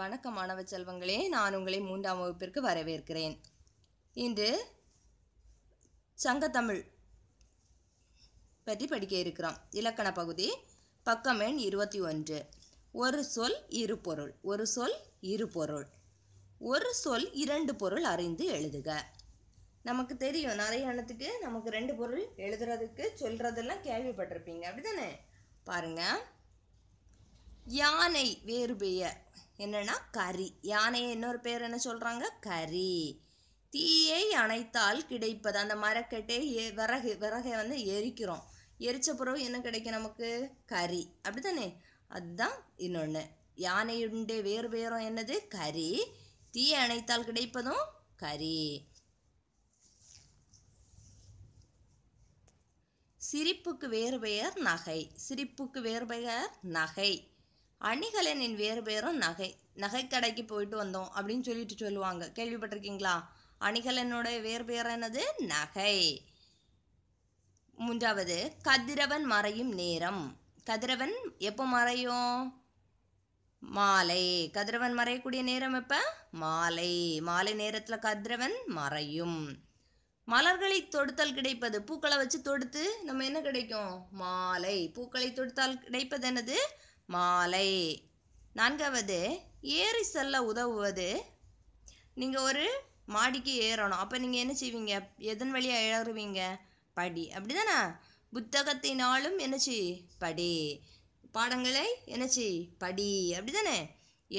வணக்கம் மாணவ செல்வங்களே நான் உங்களை மூன்றாம் வகுப்பிற்கு வரவேற்கிறேன் இன்று சங்கத்தமிழ் பற்றி படிக்க இருக்கிறோம் இலக்கண பகுதி பக்கம் எண் இருபத்தி ஒன்று ஒரு சொல் இரு பொருள் ஒரு சொல் இரு பொருள் ஒரு சொல் இரண்டு பொருள் அறிந்து எழுதுக நமக்கு தெரியும் நிறைய எண்ணத்துக்கு நமக்கு ரெண்டு பொருள் எழுதுறதுக்கு சொல்கிறதெல்லாம் கேள்விப்பட்டிருப்பீங்க அப்படி தானே பாருங்கள் யானை வேறு பெயர் என்னன்னா கரி யானையை இன்னொரு பேர் என்ன சொல்கிறாங்க கரி தீயை அணைத்தால் கிடைப்பது அந்த மரக்கட்டை விறகு விறகை வந்து எரிக்கிறோம் எரித்த பிறகு என்ன கிடைக்கும் நமக்கு கறி அப்படி தானே அதுதான் இன்னொன்று யானையுண்டே வேறு பெயரும் என்னது கறி தீயை அணைத்தால் கிடைப்பதும் கறி சிரிப்புக்கு வேறு பெயர் நகை சிரிப்புக்கு வேறு பெயர் நகை அணிகலனின் வேறு பேரும் நகை நகைக்கடைக்கு போயிட்டு வந்தோம் அப்படின்னு சொல்லிட்டு சொல்லுவாங்க கேள்விப்பட்டிருக்கீங்களா அணிகலனுடைய வேறு பேர் என்னது நகை மூன்றாவது கதிரவன் மறையும் நேரம் கதிரவன் எப்போ மறையும் மாலை கதிரவன் மறையக்கூடிய நேரம் எப்போ மாலை மாலை நேரத்தில் கதிரவன் மறையும் மலர்களை தொடுத்தல் கிடைப்பது பூக்களை வச்சு தொடுத்து நம்ம என்ன கிடைக்கும் மாலை பூக்களை தொடுத்தால் கிடைப்பது என்னது மாலை நான்காவது ஏறி செல்ல உதவுவது நீங்கள் ஒரு மாடிக்கு ஏறணும் அப்போ நீங்கள் என்ன செய்வீங்க எதன் வழியாக ஏறுவீங்க படி அப்படி தானே புத்தகத்தினாலும் செய் படி பாடங்களை என்னச்சு படி அப்படி தானே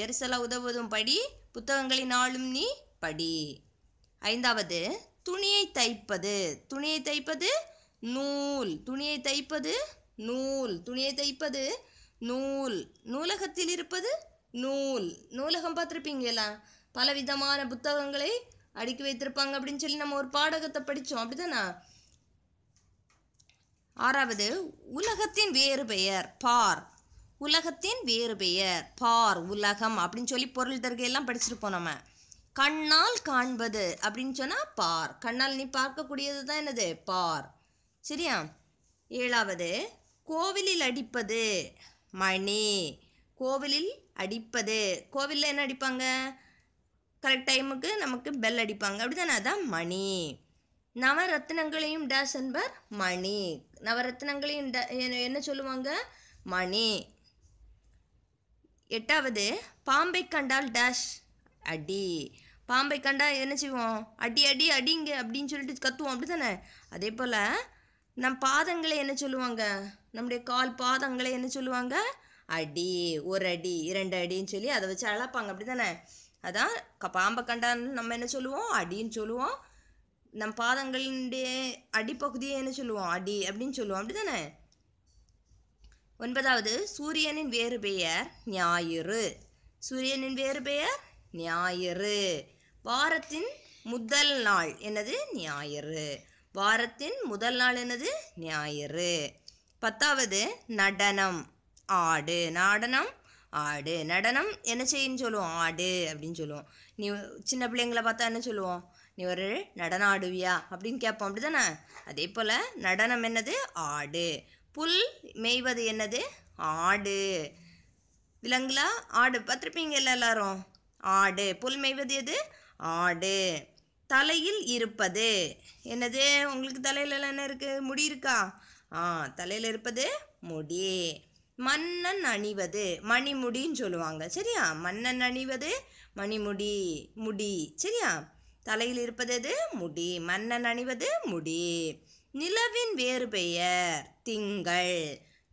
ஏறி செல்ல உதவுவதும் படி புத்தகங்களினாலும் நீ படி ஐந்தாவது துணியை தைப்பது துணியை தைப்பது நூல் துணியை தைப்பது நூல் துணியை தைப்பது நூல் நூலகத்தில் இருப்பது நூல் நூலகம் பார்த்துருப்பீங்களா பலவிதமான புத்தகங்களை அடுக்கி வைத்திருப்பாங்க அப்படின்னு சொல்லி நம்ம ஒரு பாடகத்தை படித்தோம் அப்படிதானா ஆறாவது உலகத்தின் வேறு பெயர் பார் உலகத்தின் வேறு பெயர் பார் உலகம் அப்படின்னு சொல்லி பொருள் தருகையெல்லாம் படிச்சிருப்போம் நம்ம கண்ணால் காண்பது அப்படின்னு சொன்னால் பார் கண்ணால் நீ பார்க்கக்கூடியது தான் என்னது பார் சரியா ஏழாவது கோவிலில் அடிப்பது மணி கோவிலில் அடிப்பது கோவிலில் என்ன அடிப்பாங்க கரெக்ட் டைமுக்கு நமக்கு பெல் அடிப்பாங்க அப்படி தானே அதான் மணி நவரத்னங்களையும் டேஸ் என்பர் மணி நவரத்னங்களையும் என்ன சொல்லுவாங்க மணி எட்டாவது பாம்பை கண்டால் டேஷ் அடி பாம்பை கண்டால் என்ன செய்வோம் அடி அடி அடிங்க அப்படின்னு சொல்லிட்டு கத்துவோம் அப்படி தானே அதே போல் நம் பாதங்களை என்ன சொல்லுவாங்க நம்முடைய கால் பாதங்களை என்ன சொல்லுவாங்க அடி ஒரு அடி இரண்டு அடின்னு சொல்லி அதை வச்சு அழைப்பாங்க அப்படி தானே அதான் பாம்பை கண்டான்னு நம்ம என்ன சொல்லுவோம் அடின்னு சொல்லுவோம் நம் பாதங்களுடைய அடிப்பகுதியை என்ன சொல்லுவோம் அடி அப்படின்னு சொல்லுவோம் அப்படி தானே ஒன்பதாவது சூரியனின் வேறு பெயர் ஞாயிறு சூரியனின் வேறு பெயர் ஞாயிறு வாரத்தின் முதல் நாள் என்னது ஞாயிறு வாரத்தின் முதல் நாள் என்னது ஞாயிறு பத்தாவது நடனம் ஆடு நாடனம் ஆடு நடனம் என்ன செய்யுன்னு சொல்லுவோம் ஆடு அப்படின்னு சொல்லுவோம் நீ சின்ன பிள்ளைங்களை பார்த்தா என்ன சொல்லுவோம் நீ ஒரு நடனம் ஆடுவியா அப்படின்னு கேட்போம் அப்படி தானே அதே போல் நடனம் என்னது ஆடு புல் மேய்வது என்னது ஆடு விலங்குலா ஆடு பார்த்துருப்பீங்கல்ல எல்லாரும் ஆடு புல் மேய்வது எது ஆடு தலையில் இருப்பது என்னது உங்களுக்கு தலையிலலாம் என்ன இருக்குது முடி இருக்கா ஆ தலையில் இருப்பது முடி மன்னன் அணிவது மணிமுடின்னு சொல்லுவாங்க சரியா மன்னன் அணிவது மணிமுடி முடி சரியா தலையில் இருப்பது எது முடி மன்னன் அணிவது முடி நிலவின் வேறு பெயர் திங்கள்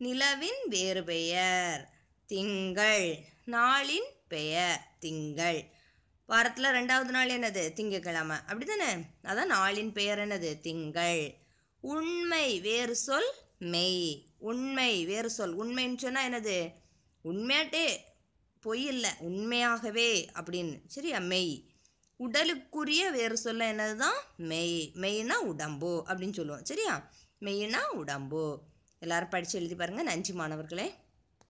நிலவின் வேறு பெயர் திங்கள் நாளின் பெயர் திங்கள் வாரத்தில் ரெண்டாவது நாள் என்னது திங்கக்கிழமை அப்படி தானே அதான் நாளின் பெயர் என்னது திங்கள் உண்மை வேறு சொல் மெய் உண்மை வேறு சொல் உண்மைன்னு சொன்னால் என்னது உண்மையாட்டே பொய் இல்லை உண்மையாகவே அப்படின்னு சரியா மெய் உடலுக்குரிய வேறு சொல்ல என்னது தான் மெய் மெய்னா உடம்பு அப்படின்னு சொல்லுவோம் சரியா மெய்னா உடம்பு எல்லாரும் படித்து எழுதி பாருங்கள் நஞ்சு மாணவர்களே